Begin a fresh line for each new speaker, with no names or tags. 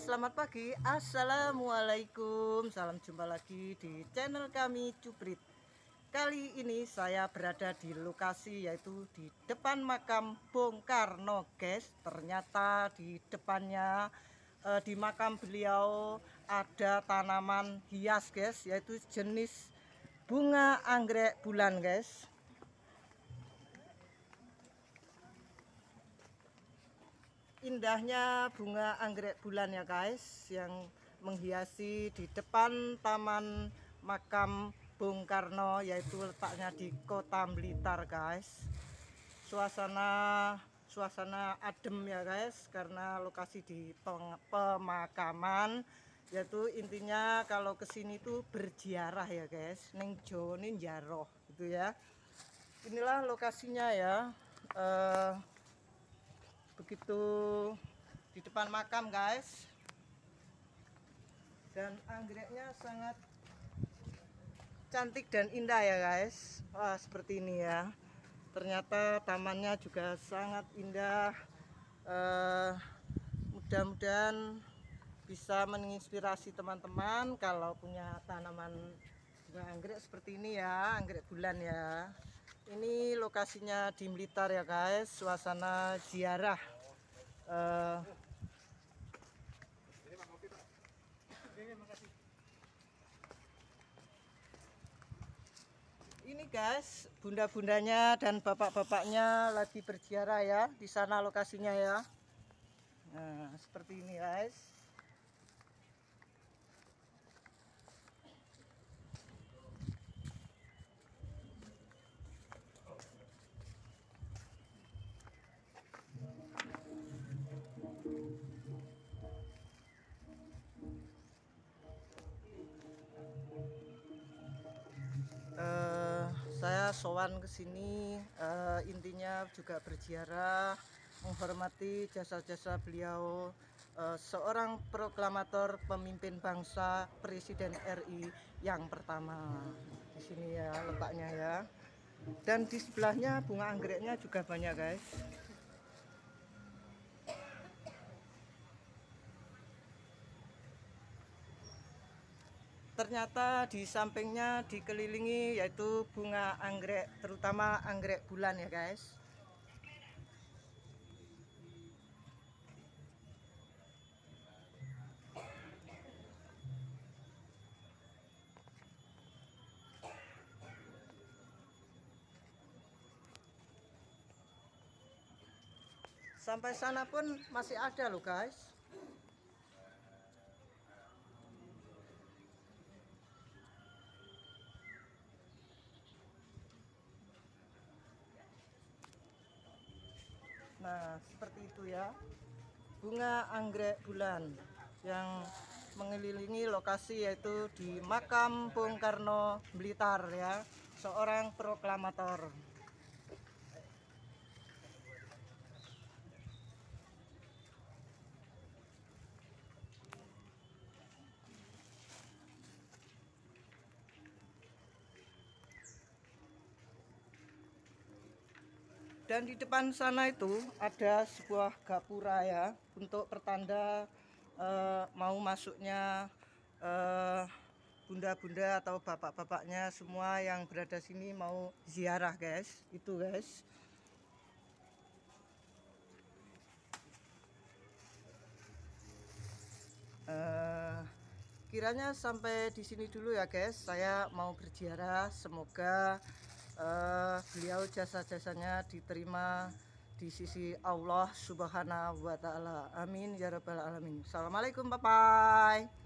selamat pagi Assalamualaikum Salam jumpa lagi di channel kami Cuprit Kali ini saya berada di lokasi yaitu di depan makam Bung Karno guys Ternyata di depannya eh, di makam beliau ada tanaman hias guys Yaitu jenis bunga anggrek bulan guys indahnya bunga anggrek bulan ya guys yang menghiasi di depan taman makam Bung Karno yaitu letaknya di kota Blitar guys suasana suasana adem ya guys karena lokasi di pemakaman yaitu intinya kalau kesini tuh berziarah ya guys neng jonin jaroh gitu ya inilah lokasinya ya uh, begitu di depan makam guys dan anggreknya sangat cantik dan indah ya guys Wah seperti ini ya ternyata tamannya juga sangat indah uh, mudah-mudahan bisa menginspirasi teman-teman kalau punya tanaman bunga anggrek seperti ini ya anggrek bulan ya ini lokasinya di militer ya guys suasana ziarah uh, ini guys bunda-bundanya dan bapak-bapaknya lagi berziarah ya di sana lokasinya ya nah seperti ini guys sowan ke sini uh, intinya juga berziarah menghormati jasa-jasa beliau uh, seorang proklamator pemimpin bangsa Presiden RI yang pertama di sini ya letaknya ya dan di sebelahnya bunga anggreknya juga banyak guys ternyata di sampingnya dikelilingi yaitu bunga anggrek terutama anggrek bulan ya guys sampai sana pun masih ada loh guys Nah, seperti itu ya. Bunga anggrek bulan yang mengelilingi lokasi yaitu di makam Bung Karno Blitar ya, seorang proklamator. Dan di depan sana itu ada sebuah gapura ya untuk pertanda eh, mau masuknya eh, bunda-bunda atau bapak-bapaknya semua yang berada sini mau ziarah guys. Itu guys. Uh, kiranya sampai di sini dulu ya guys. Saya mau berziarah. Semoga uh, beliau jasa-jasanya diterima di sisi Allah Subhanahu wa taala. Amin ya rabbal alamin. Assalamualaikum, bye bye.